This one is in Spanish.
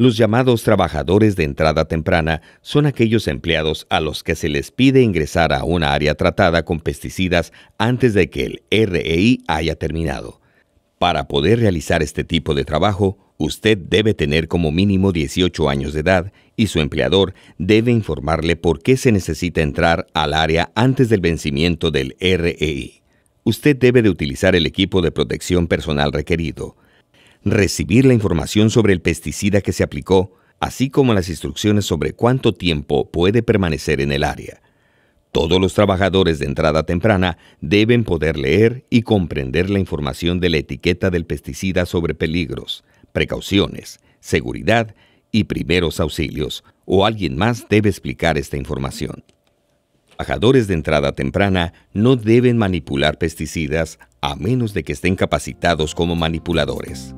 Los llamados trabajadores de entrada temprana son aquellos empleados a los que se les pide ingresar a una área tratada con pesticidas antes de que el REI haya terminado. Para poder realizar este tipo de trabajo, usted debe tener como mínimo 18 años de edad y su empleador debe informarle por qué se necesita entrar al área antes del vencimiento del REI. Usted debe de utilizar el equipo de protección personal requerido recibir la información sobre el pesticida que se aplicó, así como las instrucciones sobre cuánto tiempo puede permanecer en el área. Todos los trabajadores de entrada temprana deben poder leer y comprender la información de la etiqueta del pesticida sobre peligros, precauciones, seguridad y primeros auxilios, o alguien más debe explicar esta información. Trabajadores de entrada temprana no deben manipular pesticidas a menos de que estén capacitados como manipuladores.